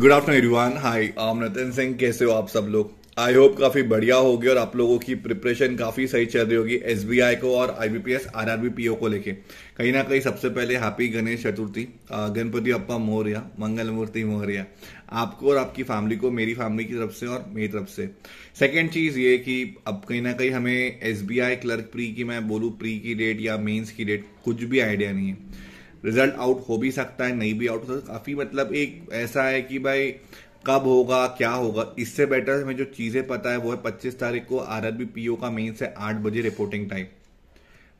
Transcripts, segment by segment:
good afternoon everyone hi आम नितिन सिंह कैसे हो आप सब लोग आई होप काफ़ी बढ़िया होगी और आप लोगों की प्रिपरेशन काफ़ी सही चल रही होगी एस को और I B P S R को लेके कहीं ना कहीं सबसे पहले हैप्पी गणेश चतुर्थी गणपति अप्पा मौर्य मंगल मूर्ति मौर्य आपको और आपकी फैमिली को मेरी फैमिली की तरफ से और मेरी तरफ से सेकेंड चीज़ ये कि अब कहीं ना कहीं हमें S B I clerk pre की मैं बोलूँ प्री की डेट या मेन्स की डेट कुछ भी आइडिया नहीं है रिजल्ट आउट हो भी सकता है नहीं भी आउट हो सकता काफ़ी मतलब एक ऐसा है कि भाई कब होगा क्या होगा इससे बेटर हमें जो चीज़ें पता है वो है पच्चीस तारीख को R R B P O का मेन्स है आठ बजे रिपोर्टिंग टाइम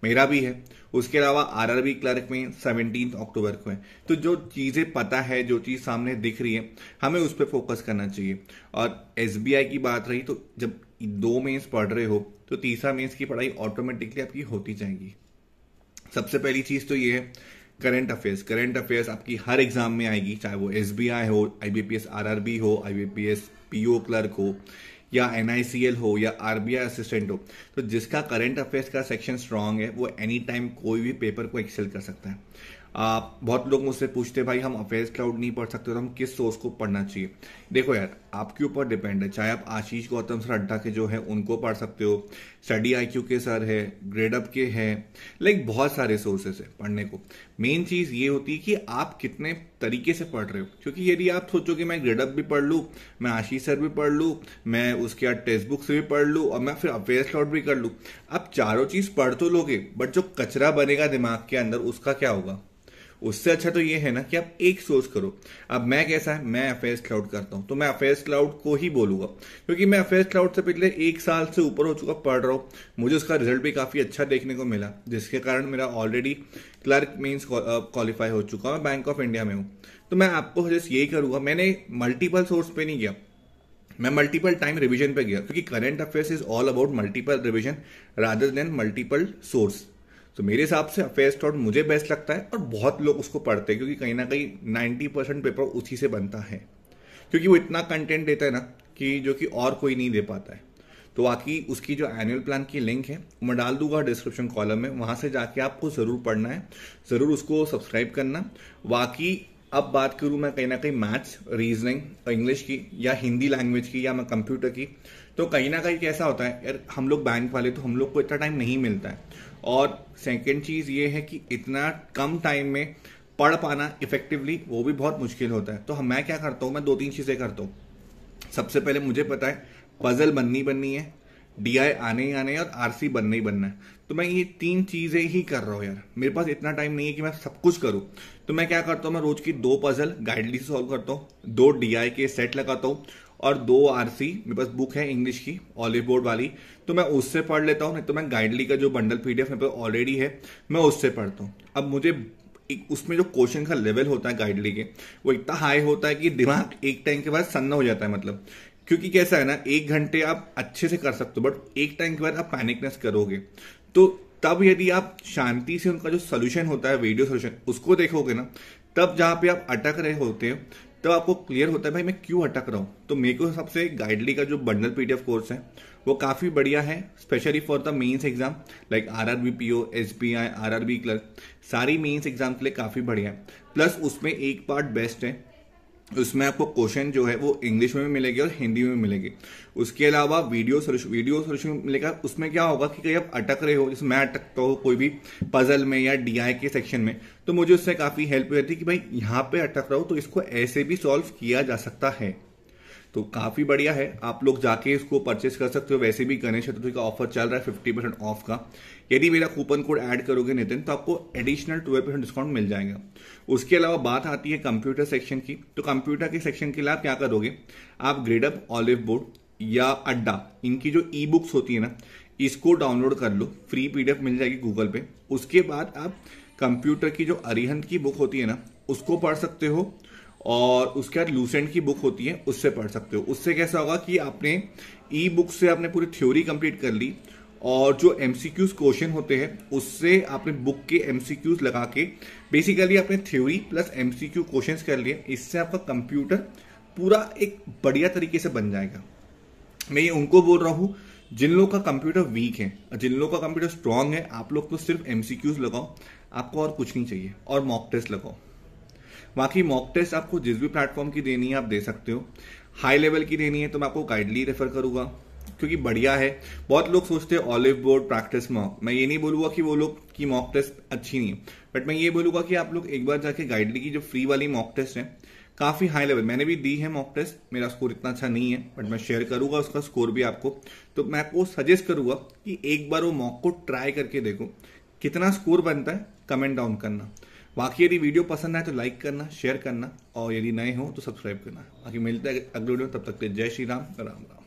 मेरा भी है उसके अलावा आर आर बी क्लर्क में सेवनटीन अक्टूबर को है तो जो चीज़ें पता है जो चीज़ सामने दिख रही है हमें उस पर फोकस करना चाहिए और एस बी आई की बात रही तो जब दो मेन्स पढ़ रहे हो तो तीसरा मेन्स की पढ़ाई ऑटोमेटिकली आपकी होती जाएगी सबसे पहली चीज़ तो ये है करंट अफेयर्स करंट अफेयर्स आपकी हर एग्जाम में आएगी चाहे वो एस हो I B P S R R B हो I B P S P O clerk हो या एन हो या आर असिस्टेंट हो तो जिसका करंट अफेयर्स का सेक्शन स्ट्रांग है वो एनी टाइम कोई भी पेपर को एक्सेल कर सकता है आप बहुत लोग मुझसे पूछते हैं भाई हम अफेयर्स क्लाउड नहीं पढ़ सकते तो हम किस सोर्स को पढ़ना चाहिए देखो यार आपके ऊपर डिपेंड है चाहे आप आशीष गौतम सर अड्डा के जो है उनको पढ़ सकते हो स्टडी आई के सर है ग्रेड अप के हैं लाइक बहुत सारे सोर्सेस है पढ़ने को मेन चीज़ ये होती है कि आप कितने तरीके से पढ़ रहे हो क्योंकि यदि आप सोचो कि मैं ग्रेडअप भी पढ़ लू मैं आशीष सर भी पढ़ लू मैं उसके बाद टेक्स्ट बुक से भी पढ़ लू और मैं फिर अफेयर्स क्लाउड भी कर लूँ आप चारों चीज़ पढ़ तो लोगे बट जो कचरा बनेगा दिमाग के अंदर उसका क्या होगा उससे अच्छा तो ये है ना कि आप एक सोर्स करो अब मैं कैसा है मैं अफेयर्स क्लाउड करता हूं तो मैं अफेयर्स क्लाउड को ही बोलूंगा क्योंकि मैं अफेयर्स क्लाउड से पिछले एक साल से ऊपर हो चुका पढ़ रहा हूं मुझे उसका रिजल्ट भी काफ़ी अच्छा देखने को मिला जिसके कारण मेरा ऑलरेडी क्लर्क मीन्स क्वालिफाई हो चुका मैं बैंक ऑफ इंडिया में हूं तो मैं आपको सजेस्ट यही करूंगा मैंने मल्टीपल सोर्स पर नहीं किया मैं मल्टीपल टाइम रिवीजन पे गया क्योंकि current affairs is all about multiple revision rather than multiple source तो मेरे हिसाब से अफेयर स्टॉट मुझे बेस्ट लगता है और बहुत लोग उसको पढ़ते हैं क्योंकि कहीं ना कहीं नाइन्टी परसेंट पेपर उसी से बनता है क्योंकि वो इतना कंटेंट देता है ना कि जो कि और कोई नहीं दे पाता है तो बाकी उसकी जो एनुअल प्लान की लिंक है मैं डाल दूंगा डिस्क्रिप्शन कॉलम में वहाँ से जाके आपको ज़रूर पढ़ना है ज़रूर उसको सब्सक्राइब करना बाकी अब बात करूं मैं कहीं ना कहीं मैथ्स रीजनिंग इंग्लिश की या हिंदी लैंग्वेज की या मैं कंप्यूटर की तो कहीं ना कहीं कैसा होता है यार हम लोग बैंक वाले तो हम लोग को इतना टाइम नहीं मिलता है और सेकेंड चीज़ ये है कि इतना कम टाइम में पढ़ पाना इफेक्टिवली वो भी बहुत मुश्किल होता है तो मैं क्या करता हूँ मैं दो तीन चीज़ें करता हूँ सबसे पहले मुझे पता है पजल बननी बननी है डी आने ही आने और आर बनना ही बनना है तो मैं ये तीन चीज़ें ही कर रहा हूँ यार मेरे पास इतना टाइम नहीं है कि मैं सब कुछ करूँ तो मैं क्या करता हूँ मैं रोज की दो पजल गाइडली से सॉल्व करता हूँ दो डी के सेट लगाता हूँ और दो आर मेरे पास बुक है इंग्लिश की ऑलिव बोर्ड वाली तो मैं उससे पढ़ लेता हूँ नहीं तो मैं गाइडली का जो बंडल पी मेरे पास ऑलरेडी है मैं उससे पढ़ता हूँ अब मुझे उसमें जो क्वेश्चन का लेवल होता है गाइडली के वो इतना हाई होता है कि दिमाग एक टाइम के बाद सन्न हो जाता है मतलब क्योंकि कैसा है ना एक घंटे आप अच्छे से कर सकते हो बट एक टाइम के बाद आप पैनिकनेस करोगे तो तब यदि आप शांति से उनका जो सोल्यूशन होता है वीडियो सोल्यूशन उसको देखोगे ना तब जहाँ पे आप अटक रहे होते हैं तब आपको क्लियर होता है भाई मैं क्यों अटक रहा हूँ तो मेरे को सबसे गाइडली का जो बंडल पीडीएफ कोर्स है वो काफ़ी बढ़िया है specially for the mains exam like R R B P O S B I R R B clerk सारी मेन्स एग्जाम के लिए काफ़ी बढ़िया है प्लस उसमें एक पार्ट बेस्ट है उसमें आपको क्वेश्चन जो है वो इंग्लिश में भी मिलेगी और हिंदी में मिलेगी उसके अलावा वीडियो सोल्यूशन वीडियो सोल्यूशन मिलेगा उसमें क्या होगा कि कहीं आप अटक रहे हो जैसे मैं अटकता हूँ कोई भी पजल में या डीआई के सेक्शन में तो मुझे उससे काफ़ी हेल्प हुई थी कि भाई यहाँ पे अटक रहा हो तो इसको ऐसे भी सॉल्व किया जा सकता है तो काफ़ी बढ़िया है आप लोग जाके इसको परचेस कर सकते हो वैसे भी गणेश चतुर्थी का ऑफर चल रहा है फिफ्टी परसेंट ऑफ का यदि मेरा कूपन कोड ऐड करोगे नितिन तो आपको एडिशनल ट्वेल्व परसेंट डिस्काउंट मिल जाएगा उसके अलावा बात आती है कंप्यूटर सेक्शन की तो कंप्यूटर के सेक्शन के लिए आप क्या करोगे आप ग्रेडअप ऑलिव बोर्ड या अड्डा इनकी जो ई बुक्स होती है ना इसको डाउनलोड कर लो फ्री पीडीएफ मिल जाएगी गूगल पे उसके बाद आप कंप्यूटर की जो अरिहंत की बुक होती है ना उसको पढ़ सकते हो और उसके बाद लूसेंट की बुक होती है उससे पढ़ सकते हो उससे कैसा होगा कि आपने ई बुक से आपने पूरी थ्योरी कंप्लीट कर ली और जो एम क्वेश्चन होते हैं उससे आपने बुक के एम लगा के बेसिकली आपने थ्योरी प्लस एम क्वेश्चन कर लिए इससे आपका कंप्यूटर पूरा एक बढ़िया तरीके से बन जाएगा मैं ये उनको बोल रहा हूँ जिन लोगों का कंप्यूटर वीक है जिन लोगों का कंप्यूटर स्ट्रांग है आप लोग तो सिर्फ एम लगाओ आपको और कुछ नहीं चाहिए और मॉक टेस्ट लगाओ बाकी मॉक टेस्ट आपको जिस भी प्लेटफॉर्म की देनी है आप दे सकते हो हाई लेवल की देनी है तो मैं आपको गाइडली रेफर करूंगा क्योंकि बढ़िया है बहुत लोग सोचते हैं ऑलिव बोर्ड प्रैक्टिस मॉक मैं ये नहीं बोलूंगा कि वो लोग की मॉक टेस्ट अच्छी नहीं है बट मैं ये बोलूंगा कि आप लोग एक बार जाके गाइडली की जो फ्री वाली मॉक टेस्ट है काफी हाई लेवल मैंने भी दी है मॉक टेस्ट मेरा स्कोर इतना अच्छा नहीं है बट मैं शेयर करूंगा उसका स्कोर भी आपको तो मैं आपको सजेस्ट करूंगा कि एक बार वो मॉक को ट्राई करके देखो कितना स्कोर बनता है कमेंट डाउन करना बाकी यदि वीडियो पसंद आए तो लाइक करना शेयर करना और यदि नए हो तो सब्सक्राइब करना बाकी मिलते हैं अगले वीडियो तब तक के जय श्री राम राम राम